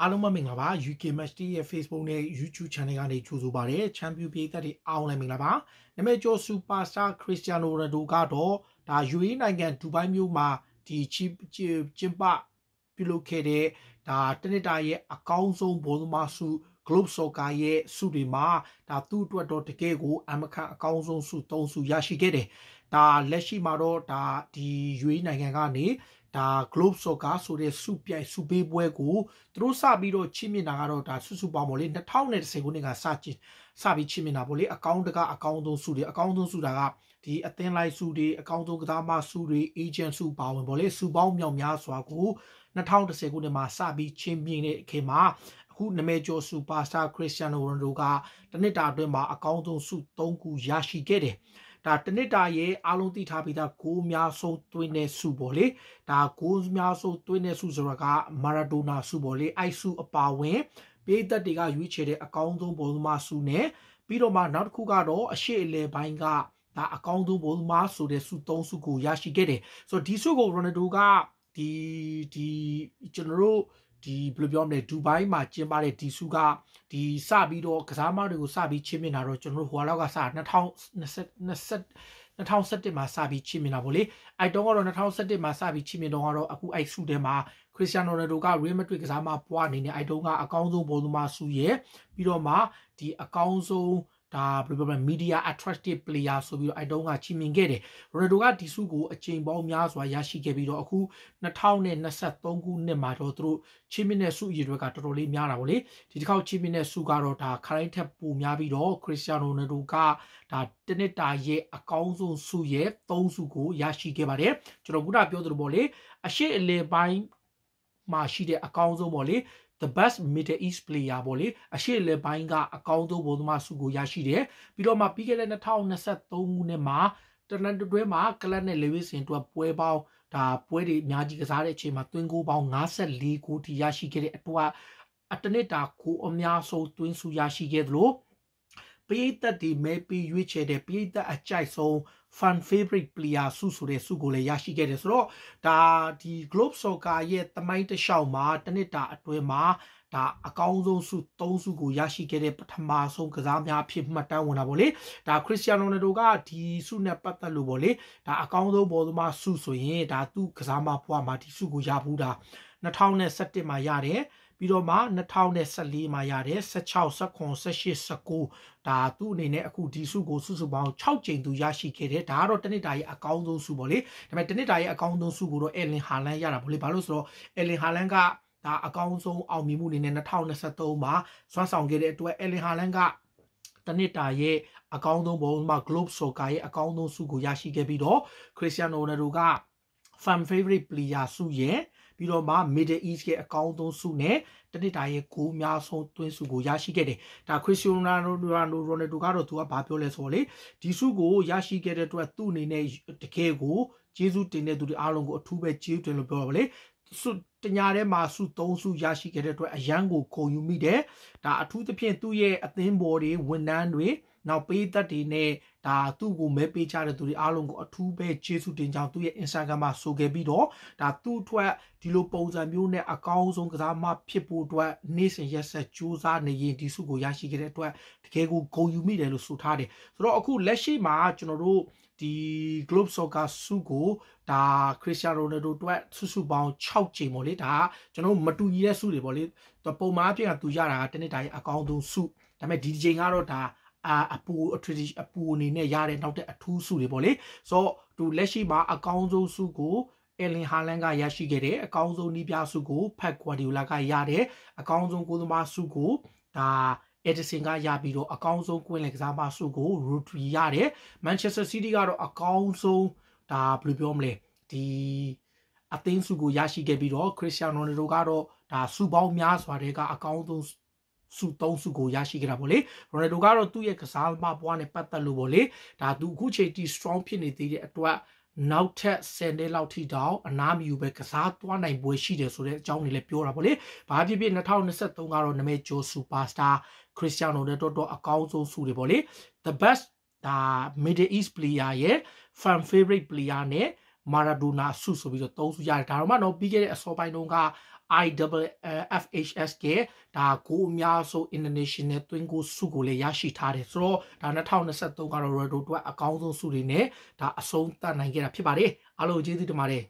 အားလုံးပဲမင်္ဂလာပါ UK Match Day ရဲ့ Facebook နဲ့ YouTube Channel ကနေကြိုဆိုပါရစေ Champion ပြည်သက်တွေအားလုံးမင်္ဂလာပါနာမည်ကျော် Superstar Cristiano Ronaldo ကတော့ဒါ UAE နိုင်ငံဒူဘိုင်းမြို့မှာဒီချစ်ချစ်ပပြုလုပ်ခဲ့တဲ့ဒါတနစ်တာရဲ့အကောင်းဆုံးဘောလုံးမဆု Globe Soccer ရဲ့ဆုတွေမှာဒါသူ့အတွက်တော့တကယ်ကိုအမခန့်အကောင်းဆုံးဆု၃ဆုရရှိခဲ့တယ်ဒါလက်ရှိမှာတော့ဒါဒီ UAE နိုင်ငံကနေဒါ Globe Soccer ဆိုတဲ့စုပြိုင်စုပေးပွဲကိုသူတို့စပြီးတော့ချီးမြှင့်တာကတော့ဒါစုစုပေါင်းပေါ့လေ2010ခုနှစ်ကစချင်စပြီးချီးမြှင့်တာပေါ့လေအကောင့်တကအကောင့်ဆုံးစုတွေအကောင့်ဆုံးစုတာကဒီအသင်းလိုက်စုတွေအကောင့်ဆုံးကစားမစုတွေ agent စုပါဝင်ပေါ့လေစုပေါင်းမြောက်များစွာကို2010ခုနှစ်မှာစပြီးချီးမြှင့်တဲ့အချိန်မှာခုနမဲကျော်စူပါစတာခရစ္စတီယာနိုရိုနဒိုကတနစ်တာအတွင်းမှာအကောင့်ဆုံးစု3ခုရရှိခဲ့တယ်။ဒါတနစ်တာရဲ့အားလုံးသိထားပြီးသားဂိုးများဆုံးသွင်းတဲ့စုပေါ့လေဒါဂိုးများဆုံးသွင်းတဲ့စုဆိုတာကမာရဒိုနာစုပေါ့လေအိုက်စုအပါဝင်ပြည်သက်တွေကရွေးချယ်တဲ့အကောင်းဆုံးဘောလုံးသမားစုနဲ့ပြီးတော့မှနောက်တစ်ခုကတော့အရှိအလဲပိုင်းကဒါအကောင်းဆုံးဘောလုံးသမားဆိုတဲ့စု၃စုကိုရရှိခဲ့တယ်ဆိုတော့ဒီစုကိုရိုနယ်ဒိုကဒီဒီကျွန်တော်တို့ဒီဘယ်လိုပြောမလဲဒူဘိုင်းမှာကျင်းပတဲ့ဒီစုကဒီစပြီးတော့ကစားမတွေကိုစပြီးချင်းမြင်တာတော့ကျွန်တော်တို့ဟိုလောက်ကစ2020 2017မှာစပြီးချင်းမြင်တာဗောလေအဲ့တုန်းကတော့2017မှာစပြီးချင်းမြင်တော့ကတော့အခုအဲ့စုထဲမှာခရစ္စတီယာနိုရိုဒိုကရီမက်ဒရစ်ကစားမပွားအနေနဲ့အဲ့တုန်းကအကောင်းဆုံးဘောလုံးသမားစုရဲ့ပြီးတော့မှဒီအကောင်းဆုံးဒါဘယ်လိုပြောမလဲ media attractive player ဆိုပြီးတော့အဲတုန်းကချီးမြှင့်ခဲ့တယ်ရိုဒိုကဒီဆုကိုအကြိမ်ပေါင်းများစွာရရှိခဲ့ပြီးတော့အခု2023ခုနှစ်မှာတော့သူတို့ချီးမြှင့်တဲ့ဆုအရေအတွက်ကတော်တော်လေးများတာပေါ့လေဒီတစ်ခေါက်ချီးမြှင့်တဲ့ဆုကတော့ဒါခရိုင်းထက်ပိုများပြီးတော့ Cristiano Ronaldo ကဒါတနစ်တာရဲ့အကောင်းဆုံးဆုရဲ့3ဆုကိုရရှိခဲ့ပါတယ်ကျွန်တော်ခုနပြောသလိုပေါ့လေအရှိအလေပိုင်းမှာရှိတဲ့အကောင်းဆုံးပေါ့လေ the best middle east player ပေါ့လေအရှေ့လက်ပိုင်းကအကောင်းဆုံးဘုံသမားဆုကိုရရှိတယ်ပြီးတော့မှပြီးခဲ့တဲ့2023ခုနှစ်မှာတနန်တွဲမှာကလပ်နဲ့လေဝစ်စင်တို့ပွဲပေါင်းဒါပွဲတွေအများကြီးကစားတဲ့အချိန်မှာတွင်းကိုပေါင်း54ကိုထိရရှိခဲ့တဲ့အတွက်အတနစ်တာကိုအများဆုံးတွင်းစုရရှိခဲ့သလို့ပရိသတ်ဒီမဲပြီးရွေးချယ်တဲ့ပရိသတ်အကြိုက်ဆုံး fan favorite player ဆုဆိုတဲ့ဆုကိုလည်းရရှိခဲ့တယ်ဆိုတော့ဒါဒီ Globe Soccer ရဲ့တမိုင်းတစ်လျှောက်မှာတနစ်တာ အတွင်းမှာဒါအကောင်းဆုံးဆု၃ဆုကိုရရှိခဲ့တဲ့ပထမဆုံးကစားများဖြစ်မှတ်တမ်းဝင်တာပေါ့လေဒါခရစ္စတီယာနိုရိုနိုကဒီဆုနဲ့ပတ်သက်လို့ပေါ့လေဒါအကောင်းဆုံးဘောသမားဆုဆိုရင်ဒါသူ့ကစားမဘွားမှာဒီဆုကိုရဘူးတာ2017မှာရတယ်ပြီးတော့မှ2014မှာရတဲ့16 18 18 19ဒါသူ့အနေနဲ့အခုဒီစုကိုစုစုပေါင်း6ကြိမ်သူရရှိခဲ့တယ်ဒါကတော့တနစ်တာရဲ့အကောင်းဆုံးစုပေါ့လေဒါပေမဲ့တနစ်တာရဲ့အကောင်းဆုံးစုကိုတော့အဲလင်ဟာလန်ရတာပေါ့လေဘာလို့ဆိုတော့အဲလင်ဟာလန်ကဒါအကောင်းဆုံးအောင်မြင်မှုအနေနဲ့2023မှာစွမ်းဆောင်ခဲ့တဲ့အတွက်အဲလင်ဟာလန်ကတနစ်တာရဲ့အကောင်းဆုံးဘုံမှာ Globe Soccer ရဲ့အကောင်းဆုံးဆုကိုရရှိခဲ့ပြီးတော့ Cristiano Ronaldo က fan favorite player ဆုရဲ့ပြီးတော့မှ Middle East ရဲ့အကောင်းဆုံးစုနဲ့တနစ်တာရဲ့ဂိုးအများဆုံးသွင်းစုကိုရရှိခဲ့တယ်။ဒါခရစ္စတီယိုနာရိုနယ်ဒိုကတော့သူကဘာပြောလဲဆိုတော့လေဒီစုကိုရရှိခဲ့တဲ့အတွက်သူ့အနေနဲ့တကယ်ကိုကျေးဇူးတင်တဲ့သူတွေအားလုံးကိုအထူးပဲကျေးဇူးတင်လို့ပြောပါလေစုတညာထဲမှာစု၃စုရရှိခဲ့တဲ့အတွက်အရန်ကိုခုံယူမိတယ်။ဒါအထူးသဖြင့်သူ့ရဲ့အသင်းပေါ်တွေဝန်ထမ်းတွေနောက်ပေးသက်တွေနဲ့ဒါသူ့ကိုမဲပေးကြတဲ့သူတွေအားလုံးကိုအထူးပဲကျေးဇူးတင်ကြောင်းသူ့ရဲ့ Instagram မှာဆိုခဲ့ပြီးတော့ဒါသူ့အတွက်ဒီလိုပုံစံမျိုးနဲ့အကောင်းဆုံးကစားမဖြစ်ဖို့အတွက်နေ့စဉ်ရက်ဆက်ကြိုးစားနေရင်ဒီစုကိုရရှိခဲ့တဲ့အတွက်တကယ်ကိုဂုဏ်ယူမိတယ်လို့ဆိုထားတယ်ဆိုတော့အခုလက်ရှိမှာကျွန်တော်တို့ဒီ Globe Soccer စုကိုဒါ Cristiano Ronaldo အတွက်စုစုပေါင်း6ချိန်ပေါ့လေဒါကျွန်တော်မတူညီတဲ့စုတွေပေါ့လေပုံမှန်အဖြစ်ကသူရတာကတနစ်တိုင်းအကောင်းဆုံးစုဒါပေမဲ့ဒီချိန်ကတော့ဒါအာအပူအထူးအပူအနေနဲ့ရတဲ့နောက်တဲ့အထူးစုတွေပေါ့လေဆိုတော့သူလက်ရှိမှာအကောင်းဆုံးစုကိုအလင်ဟာလန်ကရရှိခဲ့တယ်အကောင်းဆုံးနီးပြစုကိုဖက်ကွာဒီယိုလာကရတဲ့အကောင်းဆုံးကိုသမားစုကိုဒါအက်ဒီဆင်ကရပြီးတော့အကောင်းဆုံးကွင်းလယ်ကစားမစုကိုရူထရီရတယ်မန်ချက်စတာစီးတီးကတော့အကောင်းဆုံးဒါဘယ်လိုပြောမလဲဒီအသင်းစုကိုရရှိခဲ့ပြီးတော့ခရစ်စတီယာနိုရိုနိုကတော့ဒါစုပေါင်းများစွာတွေကအကောင်းဆုံးစုသုံးစုကိုရရှိခဲ့တာပေါ့လေရိုနယ်ဒိုကတော့သူ့ရဲ့ကစားမပွားနဲ့ပတ်သက်လို့ပေါ့လေဒါသူအခုချိန်ထိ strong ဖြစ်နေသေးတဲ့အတွက်နောက်ထပ်10နှစ်လောက်ထိတောင်အနားမယူပဲကစားသွားနိုင်ပွဲရှိတယ်ဆိုတဲ့အကြောင်းတွေလည်းပြောတာပေါ့လေ။ဘာဖြစ်ဖြစ်2023ကတော့နာမည်ကျော်စူပါစတာခရစ်စတီယာနိုနဲ့တော်တော်အကောင်းဆုံးစုတွေပေါ့လေ။ The best ဒါ Middle East player ရဲ့ fan favorite player နဲ့မာရာဒိုနာဆုဆိုပြီးတော့သုံးစုရတယ်ဒါတော့မှတော့ပြီးခဲ့တဲ့အစောပိုင်းတုန်းက IWFHS ကဒါကိုအများဆုံး international twin goal ဆုကိုလည်းရရှိထားတယ်ဆိုတော့ဒါ2023ကတော့ Ronaldo အတွက်အကောင်းဆုံးဆုတွေနဲ့ဒါအဆုံးသတ်နိုင်ခဲ့တာဖြစ်ပါတယ်အားလုံးကျေးဇူးတင်ပါတယ်